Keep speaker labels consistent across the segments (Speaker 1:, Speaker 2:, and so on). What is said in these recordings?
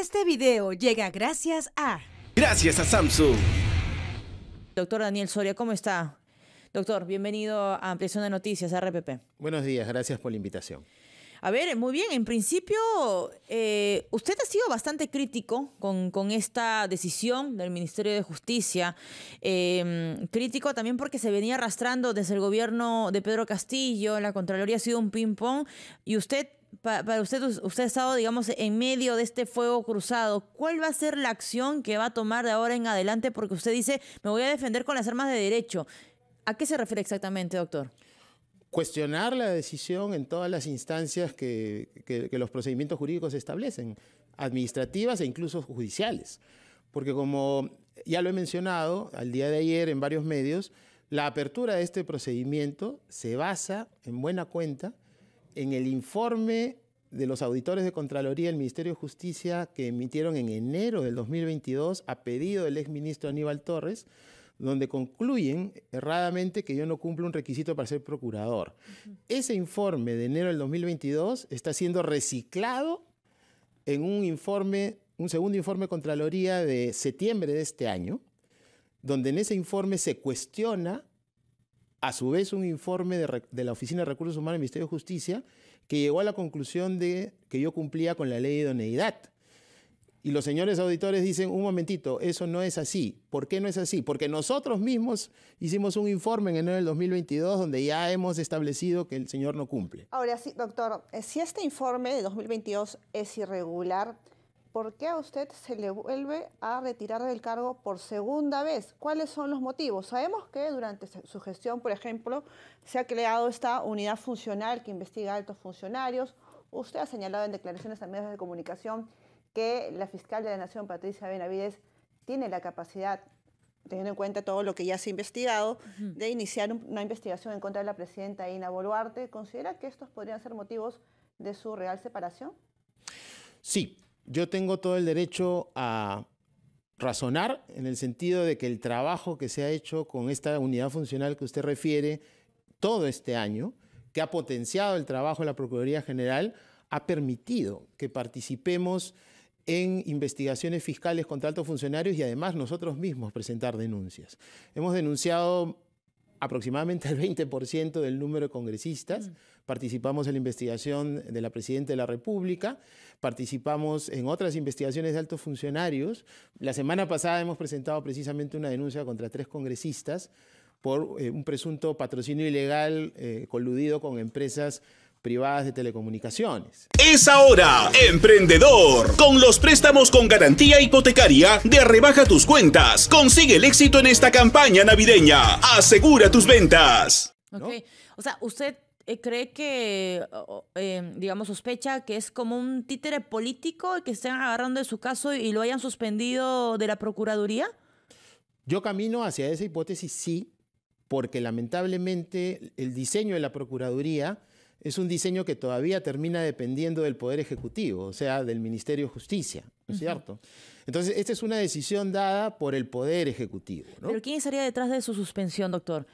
Speaker 1: Este video llega gracias a...
Speaker 2: Gracias a Samsung.
Speaker 1: Doctor Daniel Soria, ¿cómo está? Doctor, bienvenido a Ampliación de Noticias, RPP. Buenos días, gracias por la invitación. A ver, muy bien, en principio, eh, usted ha sido bastante crítico con, esta decisión del Ministerio de Justicia, em, crítico también porque se venía arrastrando desde el gobierno de Pedro Castillo, la Contraloría ha sido un ping-pong, y usted para, usted, usted ha estado, digamos, en medio de este fuego cruzado, ¿cuál va a ser la acción que va a tomar de ahora en adelante? Porque usted dice, me voy a defender con las armas de derecho. ¿A qué se refiere exactamente, doctor?
Speaker 2: Cuestionar la decisión en todas las instancias que, que los procedimientos jurídicos establecen, administrativas e incluso judiciales. Porque como ya lo he mencionado al día de ayer en varios medios, la apertura de este procedimiento se basa en buena cuenta en el informe de los auditores de Contraloría del Ministerio de Justicia que emitieron en enero del 2022 a pedido del exministro Aníbal Torres, donde concluyen erradamente que yo no cumplo un requisito para ser procurador. Ese informe de enero del 2022 está siendo reciclado en un informe, un segundo informe de Contraloría de septiembre de este año, donde en ese informe se cuestiona a su vez un informe de, la Oficina de Recursos Humanos del Ministerio de Justicia que llegó a la conclusión de que yo cumplía con la ley de idoneidad. Y los señores auditores dicen, un momentito, eso no es así. ¿Por qué no es así? Porque nosotros mismos hicimos un informe en enero del 2022 donde ya hemos establecido que el señor no cumple.
Speaker 3: Ahora sí, doctor, eh, si este informe de 2022 es irregular, ¿Por qué a usted se le vuelve a retirar del cargo por segunda vez? ¿Cuáles son los motivos? Sabemos que durante su gestión, por ejemplo, se ha creado esta unidad funcional que investiga a altos funcionarios. Usted ha señalado en declaraciones a medios de comunicación que la fiscal de la Nación, Patricia Benavides, tiene la capacidad teniendo en cuenta todo lo que ya se ha investigado, de iniciar una investigación en contra de la presidenta Ina Boluarte. ¿Considera que estos podrían ser motivos de su real separación?
Speaker 2: Sí, yo tengo todo el derecho a razonar en el sentido de que el trabajo que se ha hecho con esta unidad funcional que usted refiere todo este año, que ha potenciado el trabajo de la Procuraduría General, ha permitido que participemos en investigaciones fiscales contra altos funcionarios y además nosotros mismos presentar denuncias. Hemos denunciado aproximadamente el 20% del número de congresistas. Mm. Participamos en la investigación de la Presidenta de la República, participamos en otras investigaciones de altos funcionarios. La semana pasada hemos presentado precisamente una denuncia contra tres congresistas por eh, un presunto patrocinio ilegal eh, coludido con empresas privadas de telecomunicaciones. Es ahora, emprendedor. Con los préstamos con garantía hipotecaria de Rebaja tus cuentas, consigue el éxito en esta campaña navideña. Asegura tus ventas.
Speaker 1: o sea, usted eh, cree que, em, digamos, sospecha que es como un títere político que estén agarrando
Speaker 2: de su caso y lo hayan suspendido de la Procuraduría? Yo camino hacia esa hipótesis, sí, porque lamentablemente el diseño de la Procuraduría es un diseño que todavía termina dependiendo del Poder Ejecutivo, o sea, del Ministerio de Justicia, ¿no es cierto? Entonces, esta es una decisión dada por el Poder Ejecutivo. ¿Pero quién estaría
Speaker 1: detrás de su suspensión, doctor?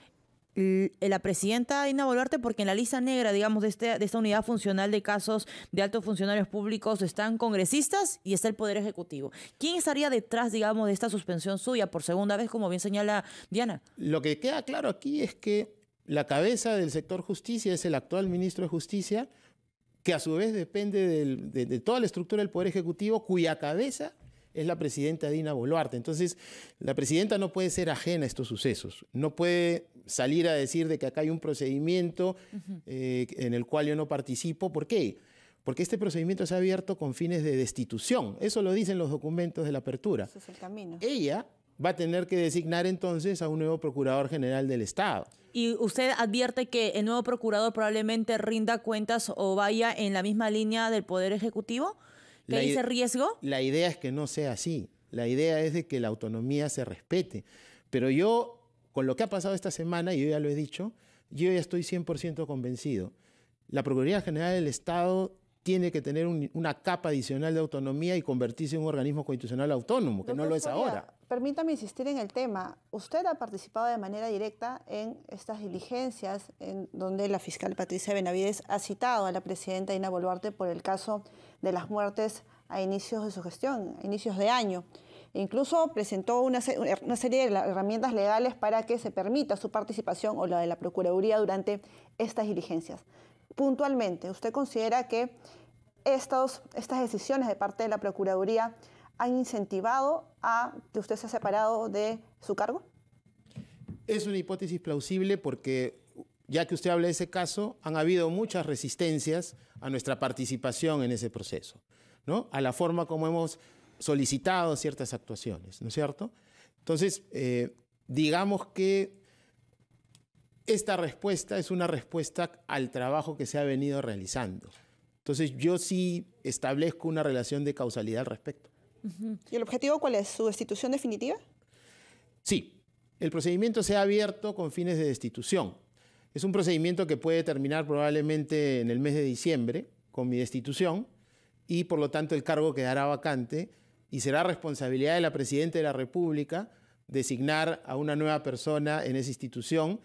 Speaker 1: la presidenta Dina Boluarte, porque en la lista negra, digamos, de, este, de esta unidad funcional de casos de altos funcionarios públicos están congresistas y está el Poder Ejecutivo. ¿Quién estaría detrás, digamos, de esta suspensión suya por segunda vez, como bien señala
Speaker 2: Diana? Lo que queda claro aquí es que la cabeza del sector justicia es el actual ministro de Justicia, que a su vez depende de, toda la estructura del Poder Ejecutivo, cuya cabeza es la presidenta Dina Boluarte. Entonces, la presidenta no puede ser ajena a estos sucesos, no puede salir a decir de que acá hay un procedimiento eh, en el cual yo no participo. ¿Por qué? Porque este procedimiento se ha abierto con fines de destitución. Eso lo dicen los documentos de la apertura. Eso es el camino. Ella va a tener que designar entonces a un nuevo procurador general del Estado.
Speaker 1: Y usted advierte que el nuevo procurador probablemente rinda cuentas o vaya en la misma línea del Poder Ejecutivo,
Speaker 2: que hay ese riesgo. La idea es que no sea así. La idea es de que la autonomía se respete. Pero yo, con lo que ha pasado esta semana, y yo ya lo he dicho, yo ya estoy 100% convencido. La Procuraduría General del Estado tiene que tener una capa adicional de autonomía y convertirse en un organismo constitucional autónomo, que no lo es ahora
Speaker 3: permítame insistir en el tema. Usted ha participado de manera directa en estas diligencias, en donde la fiscal Patricia Benavides ha citado a la presidenta Ina Boluarte por el caso de las muertes a inicios de su gestión, a inicios de año. E incluso presentó una, serie de herramientas legales para que se permita su participación o la de la Procuraduría durante estas diligencias. Puntualmente, ¿usted considera que estas decisiones de parte de la Procuraduría han incentivado a que usted se ha separado de su cargo?
Speaker 2: Es una hipótesis plausible porque, ya que usted habla de ese caso, han habido muchas resistencias a nuestra participación en ese proceso, ¿no? A la forma como hemos solicitado ciertas actuaciones, ¿no es cierto? Entonces, eh, digamos que esta respuesta es una respuesta al trabajo que se ha venido realizando. Entonces, yo sí establezco una relación de causalidad al respecto.
Speaker 3: ¿Y el objetivo cuál es? ¿Su destitución definitiva?
Speaker 2: Sí. El procedimiento se ha abierto con fines de destitución. Es un procedimiento que puede terminar probablemente en el mes de diciembre con mi destitución y por lo tanto el cargo quedará vacante y será responsabilidad de la Presidenta de la República designar a una nueva persona en esa institución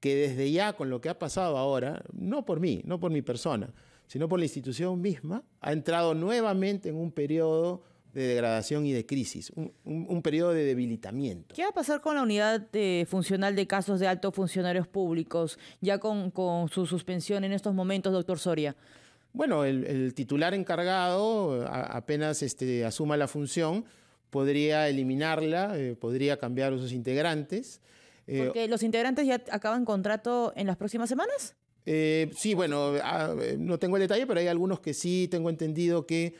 Speaker 2: que desde ya con lo que ha pasado ahora, no por mí, no por mi persona, sino por la institución misma, ha entrado nuevamente en un periodo de degradación y de crisis, un, periodo de debilitamiento.
Speaker 1: ¿Qué va a pasar con la unidad eh, funcional de casos de altos funcionarios públicos, ya con, su suspensión en estos momentos,
Speaker 2: doctor Soria? Bueno, el, titular encargado apenas este, asuma la función, podría eliminarla, eh, podría cambiar a sus integrantes. Eh,
Speaker 1: Porque los integrantes ya acaban contrato en las próximas semanas.
Speaker 2: sí, bueno, ah, no tengo el detalle, pero hay algunos que sí tengo entendido que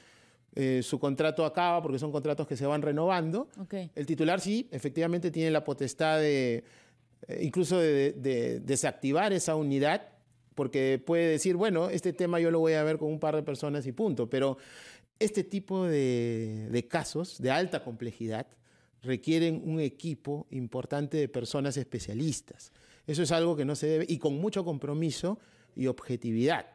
Speaker 2: eh, su contrato acaba porque son contratos que se van renovando. El titular sí, efectivamente, tiene la potestad de eh, incluso desactivar esa unidad porque puede decir, bueno, este tema yo lo voy a ver con un par de personas y punto, pero este tipo de casos de alta complejidad requieren un equipo importante de personas especialistas. Eso es algo que no se debe, y con mucho compromiso y objetividad,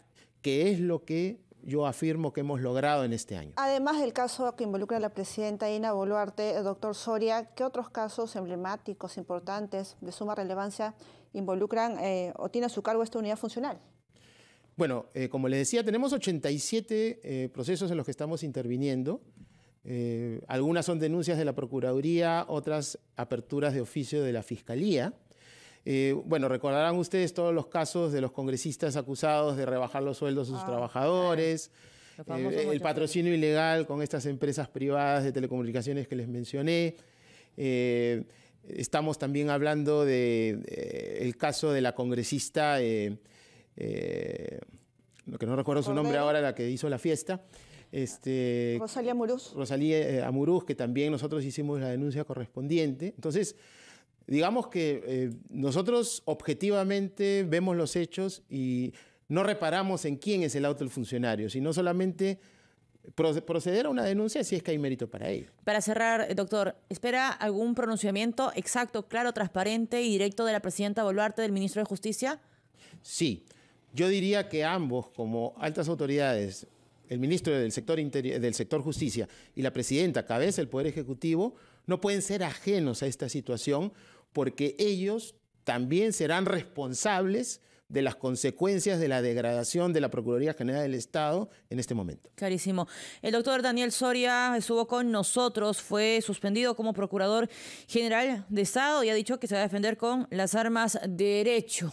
Speaker 2: que es lo que yo afirmo que hemos logrado en este año.
Speaker 3: Además del caso que involucra a la presidenta Ina Boluarte, doctor Soria, ¿qué otros casos emblemáticos, importantes, de suma relevancia, involucran eh, o tiene a su cargo esta unidad funcional?
Speaker 2: Bueno, eh, como les decía, tenemos 87 eh, procesos en los que estamos interviniendo. algunas son denuncias de la Procuraduría, otras aperturas de oficio de la Fiscalía. Eh, bueno, recordarán ustedes todos los casos de los congresistas acusados de rebajar los sueldos de sus ah, trabajadores. Eh, el patrocinio ilegal con estas empresas privadas de telecomunicaciones que les mencioné. Eh, estamos también hablando del de, caso de la congresista, lo que no recuerdo su nombre ahora, la que hizo la fiesta. Este, Rosalía Amuruz. Rosalía Amuruz, que también nosotros hicimos la denuncia correspondiente. Entonces, digamos que eh, nosotros objetivamente vemos los hechos y no reparamos en quién es el auto del funcionario, sino solamente proceder a una denuncia si es que hay mérito para ello.
Speaker 1: Para cerrar, eh, doctor, ¿espera algún pronunciamiento exacto, claro, transparente y directo de la presidenta Boluarte, del ministro de Justicia?
Speaker 2: Sí, yo diría que ambos, como altas autoridades, el ministro del sector, del sector justicia y la presidenta, cabeza del Poder Ejecutivo, no pueden ser ajenos a esta situación porque ellos también serán responsables de las consecuencias de la degradación de la Procuraduría General del Estado en este momento.
Speaker 1: Clarísimo. El doctor Daniel Soria estuvo con nosotros, fue suspendido como Procurador General de Estado y ha dicho que se va a defender con las armas de derecho.